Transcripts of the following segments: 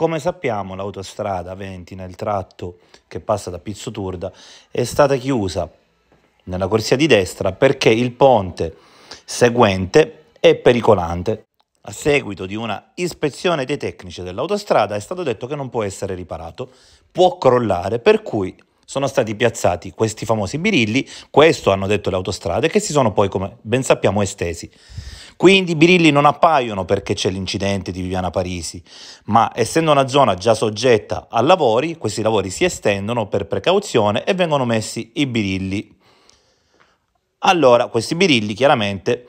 Come sappiamo l'autostrada 20 nel tratto che passa da Pizzo Turda è stata chiusa nella corsia di destra perché il ponte seguente è pericolante. A seguito di una ispezione dei tecnici dell'autostrada è stato detto che non può essere riparato, può crollare, per cui sono stati piazzati questi famosi birilli, questo hanno detto le autostrade, che si sono poi, come ben sappiamo, estesi. Quindi i birilli non appaiono perché c'è l'incidente di Viviana Parisi, ma essendo una zona già soggetta a lavori, questi lavori si estendono per precauzione e vengono messi i birilli. Allora, questi birilli chiaramente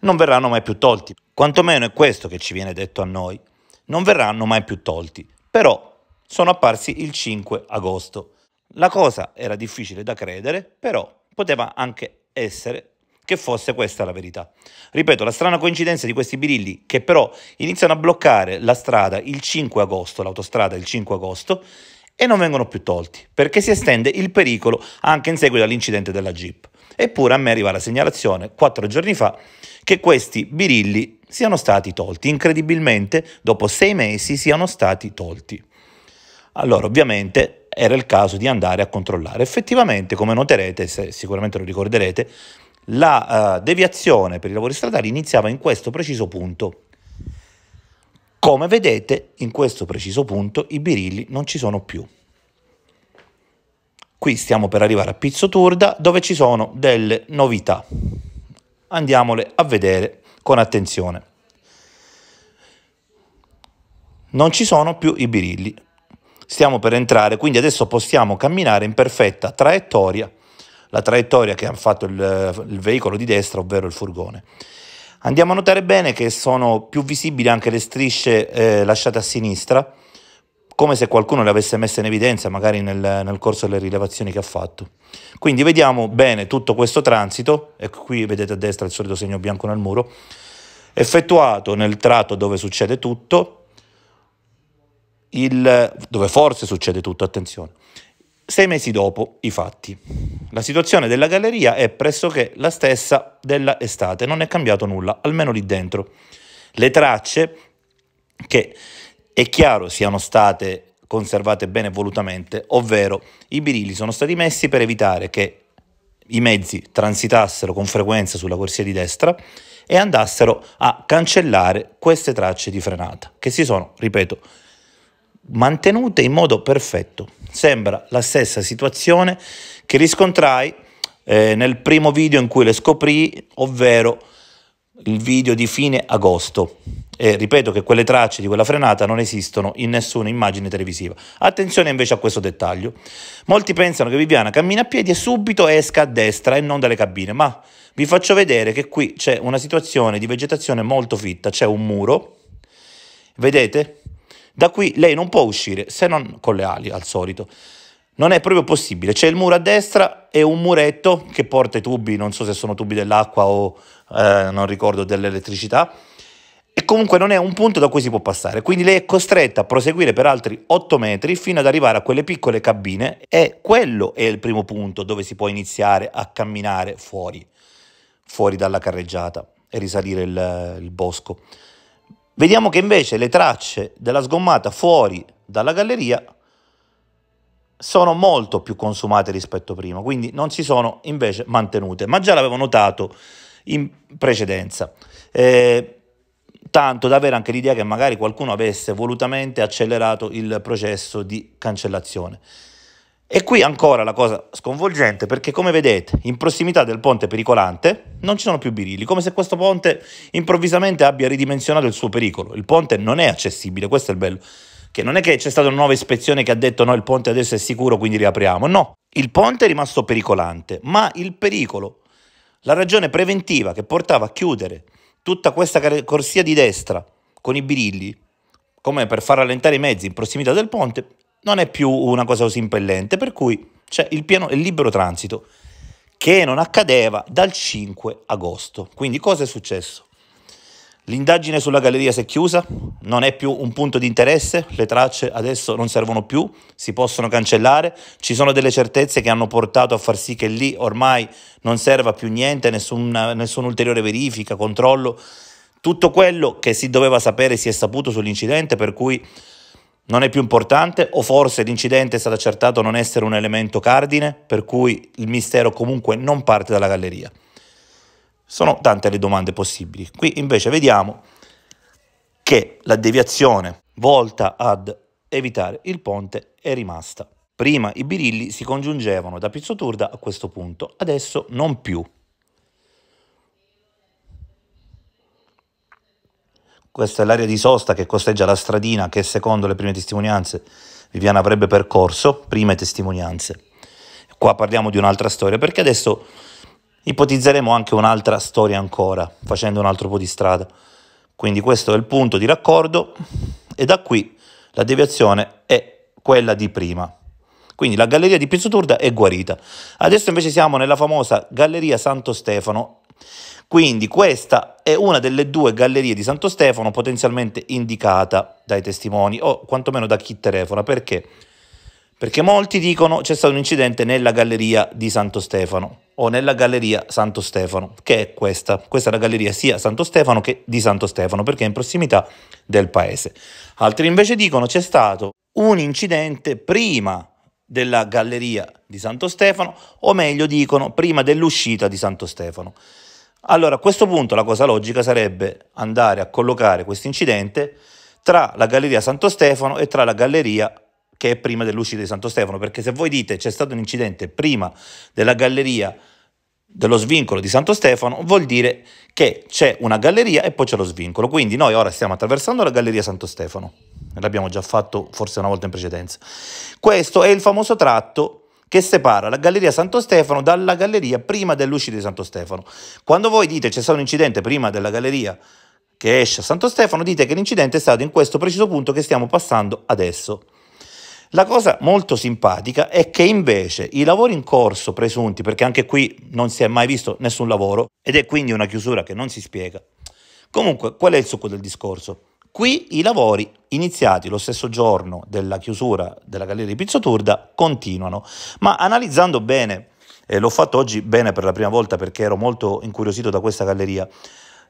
non verranno mai più tolti, quantomeno è questo che ci viene detto a noi, non verranno mai più tolti, però sono apparsi il 5 agosto. La cosa era difficile da credere, però poteva anche essere che fosse questa la verità. Ripeto, la strana coincidenza di questi birilli che però iniziano a bloccare la strada il 5 agosto, l'autostrada il 5 agosto, e non vengono più tolti, perché si estende il pericolo anche in seguito all'incidente della Jeep. Eppure a me arriva la segnalazione, quattro giorni fa, che questi birilli siano stati tolti, incredibilmente dopo sei mesi siano stati tolti. Allora, ovviamente era il caso di andare a controllare. Effettivamente, come noterete, se sicuramente lo ricorderete, la uh, deviazione per i lavori stradali iniziava in questo preciso punto. Come vedete, in questo preciso punto i birilli non ci sono più. Qui stiamo per arrivare a Pizzo Turda, dove ci sono delle novità. Andiamole a vedere con attenzione. Non ci sono più i birilli. Stiamo per entrare, quindi adesso possiamo camminare in perfetta traiettoria la traiettoria che ha fatto il, il veicolo di destra, ovvero il furgone. Andiamo a notare bene che sono più visibili anche le strisce eh, lasciate a sinistra, come se qualcuno le avesse messe in evidenza magari nel, nel, corso delle rilevazioni che ha fatto. Quindi vediamo bene tutto questo transito, e qui vedete a destra il solito segno bianco nel muro, effettuato nel tratto dove succede tutto, il, dove forse succede tutto, attenzione, sei mesi dopo i fatti. La situazione della galleria è pressoché la stessa dell'estate, non è cambiato nulla, almeno lì dentro. Le tracce, che è chiaro siano state conservate bene volutamente, ovvero i birilli sono stati messi per evitare che i mezzi transitassero con frequenza sulla corsia di destra e andassero a cancellare queste tracce di frenata, che si sono, ripeto, mantenute in modo perfetto. Sembra la stessa situazione che riscontrai eh, nel primo video in cui le scoprì, ovvero il video di fine agosto. E ripeto che quelle tracce di quella frenata non esistono in nessuna immagine televisiva. Attenzione invece a questo dettaglio. Molti pensano che Viviana cammina a piedi e subito esca a destra e non dalle cabine, ma vi faccio vedere che qui c'è una situazione di vegetazione molto fitta, c'è un muro, vedete? Da qui lei non può uscire se non con le ali al solito. Non è proprio possibile. C'è il muro a destra e un muretto che porta i tubi, non so se sono tubi dell'acqua o eh, non ricordo dell'elettricità. E comunque non è un punto da cui si può passare. Quindi lei è costretta a proseguire per altri 8 metri fino ad arrivare a quelle piccole cabine e quello è il primo punto dove si può iniziare a camminare fuori, fuori dalla carreggiata e risalire il, il bosco. Vediamo che invece le tracce della sgommata fuori dalla galleria sono molto più consumate rispetto a prima, quindi non si sono invece mantenute, ma già l'avevo notato in precedenza. Eh, tanto da avere anche l'idea che magari qualcuno avesse volutamente accelerato il processo di cancellazione. E qui ancora la cosa sconvolgente perché come vedete in prossimità del ponte pericolante non ci sono più birilli, come se questo ponte improvvisamente abbia ridimensionato il suo pericolo. Il ponte non è accessibile, questo è il bello. Che non è che c'è stata una nuova ispezione che ha detto no il ponte adesso è sicuro quindi riapriamo, no. Il ponte è rimasto pericolante, ma il pericolo, la ragione preventiva che portava a chiudere tutta questa corsia di destra con i birilli, come per far rallentare i mezzi in prossimità del ponte, non è più una cosa così impellente, per cui c'è il, piano, il libero transito che non accadeva dal 5 agosto. Quindi cosa è successo? L'indagine sulla galleria si è chiusa, non è più un punto di interesse, le tracce adesso non servono più, si possono cancellare, ci sono delle certezze che hanno portato a far sì che lì ormai non serva più niente, nessuna, nessuna ulteriore verifica, controllo. Tutto quello che si doveva sapere si è saputo sull'incidente, per cui non è più importante o forse l'incidente è stato accertato non essere un elemento cardine per cui il mistero comunque non parte dalla galleria. Sono tante le domande possibili. Qui invece vediamo che la deviazione volta ad evitare il ponte è rimasta. Prima i birilli si congiungevano da Pizzoturda a questo punto, adesso non più. Questa è l'area di sosta che costeggia la stradina che secondo le prime testimonianze Viviana avrebbe percorso, prime testimonianze. Qua parliamo di un'altra storia, perché adesso ipotizzeremo anche un'altra storia ancora, facendo un altro po' di strada. Quindi questo è il punto di raccordo e da qui la deviazione è quella di prima. Quindi la galleria di Pizzuturda è guarita. Adesso invece siamo nella famosa Galleria Santo Stefano quindi questa è una delle due gallerie di Santo Stefano potenzialmente indicata dai testimoni o quantomeno da chi telefona. Perché? Perché molti dicono c'è stato un incidente nella galleria di Santo Stefano o nella galleria Santo Stefano, che è questa. Questa è la galleria sia Santo Stefano che di Santo Stefano, perché è in prossimità del paese. Altri invece dicono c'è stato un incidente prima della galleria di Santo Stefano, o meglio dicono prima dell'uscita di Santo Stefano. Allora, a questo punto la cosa logica sarebbe andare a collocare questo incidente tra la galleria Santo Stefano e tra la galleria che è prima dell'uscita di Santo Stefano, perché se voi dite c'è stato un incidente prima della galleria dello svincolo di Santo Stefano, vuol dire che c'è una galleria e poi c'è lo svincolo. Quindi noi ora stiamo attraversando la galleria Santo Stefano, l'abbiamo già fatto forse una volta in precedenza. Questo è il famoso tratto che separa la Galleria Santo Stefano dalla galleria prima dell'uscita di Santo Stefano. Quando voi dite c'è stato un incidente prima della galleria che esce a Santo Stefano, dite che l'incidente è stato in questo preciso punto che stiamo passando adesso. La cosa molto simpatica è che invece i lavori in corso presunti, perché anche qui non si è mai visto nessun lavoro ed è quindi una chiusura che non si spiega. Comunque, qual è il succo del discorso? Qui i lavori iniziati lo stesso giorno della chiusura della galleria di Pizzoturda continuano, ma analizzando bene, eh, l'ho fatto oggi bene per la prima volta perché ero molto incuriosito da questa galleria,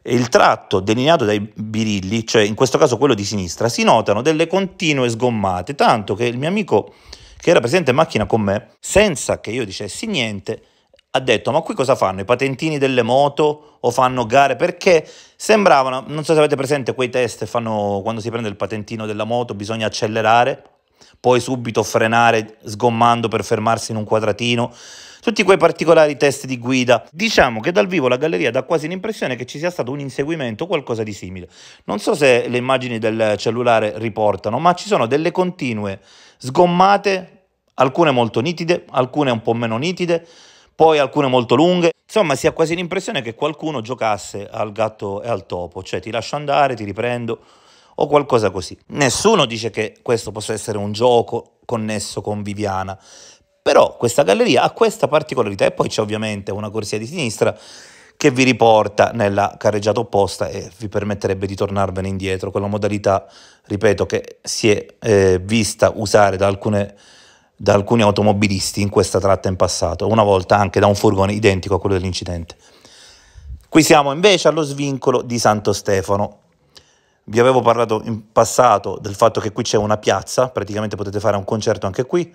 il tratto delineato dai birilli, cioè in questo caso quello di sinistra, si notano delle continue sgommate, tanto che il mio amico che era presente in macchina con me, senza che io dicessi niente, ha detto ma qui cosa fanno i patentini delle moto o fanno gare perché sembravano non so se avete presente quei test fanno quando si prende il patentino della moto bisogna accelerare poi subito frenare sgommando per fermarsi in un quadratino tutti quei particolari test di guida. Diciamo che dal vivo la galleria dà quasi l'impressione che ci sia stato un inseguimento o qualcosa di simile. Non so se le immagini del cellulare riportano, ma ci sono delle continue sgommate, alcune molto nitide, alcune un po' meno nitide, poi alcune molto lunghe. Insomma, si ha quasi l'impressione che qualcuno giocasse al gatto e al topo, cioè ti lascio andare, ti riprendo o qualcosa così. Nessuno dice che questo possa essere un gioco connesso con Viviana, però questa galleria ha questa particolarità e poi c'è ovviamente una corsia di sinistra che vi riporta nella carreggiata opposta e vi permetterebbe di tornarvene indietro, con la modalità, ripeto, che si è eh, vista usare da alcune da alcuni automobilisti in questa tratta in passato, una volta anche da un furgone identico a quello dell'incidente. Qui siamo invece allo svincolo di Santo Stefano. Vi avevo parlato in passato del fatto che qui c'è una piazza, praticamente potete fare un concerto anche qui,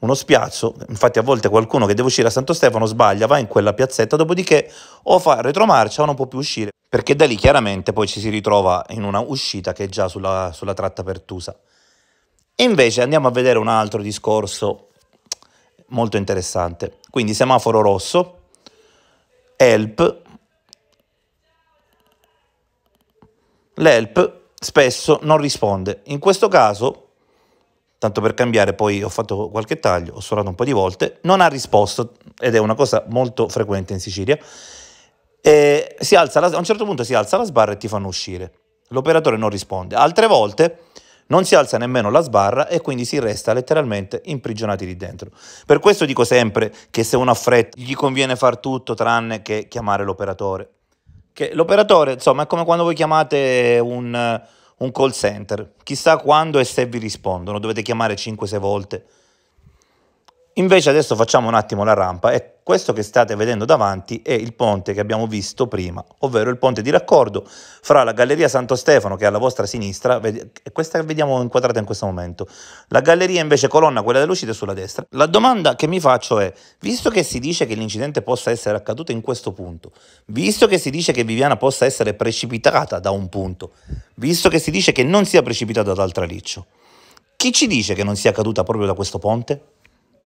uno spiazzo, infatti a volte qualcuno che deve uscire a Santo Stefano sbaglia, va in quella piazzetta, dopodiché o fa retromarcia o non può più uscire, perché da lì chiaramente poi ci si ritrova in una uscita che è già sulla, sulla tratta Pertusa. E invece andiamo a vedere un altro discorso molto interessante. Quindi semaforo rosso, help. L'help spesso non risponde. In questo caso, tanto per cambiare, poi ho fatto qualche taglio, ho suonato un po' di volte, non ha risposto ed è una cosa molto frequente in Sicilia. La, a un certo punto si alza la sbarra e ti fanno uscire. L'operatore non risponde. Altre volte non si alza nemmeno la sbarra e quindi si resta letteralmente imprigionati lì dentro. Per questo dico sempre che se uno ha fretta gli conviene far tutto tranne che chiamare l'operatore. Che l'operatore, insomma, è come quando voi chiamate un, un call center, chissà quando e se vi rispondono, dovete chiamare 5-6 volte. Invece adesso facciamo un attimo la rampa e questo che state vedendo davanti è il ponte che abbiamo visto prima, ovvero il ponte di raccordo fra la Galleria Santo Stefano che è alla vostra sinistra, questa che vediamo inquadrata in questo momento, la galleria invece colonna, quella dell'uscita è sulla destra. La domanda che mi faccio è, visto che si dice che l'incidente possa essere accaduto in questo punto, visto che si dice che Viviana possa essere precipitata da un punto, visto che si dice che non sia precipitata dal traliccio, chi ci dice che non sia caduta proprio da questo ponte?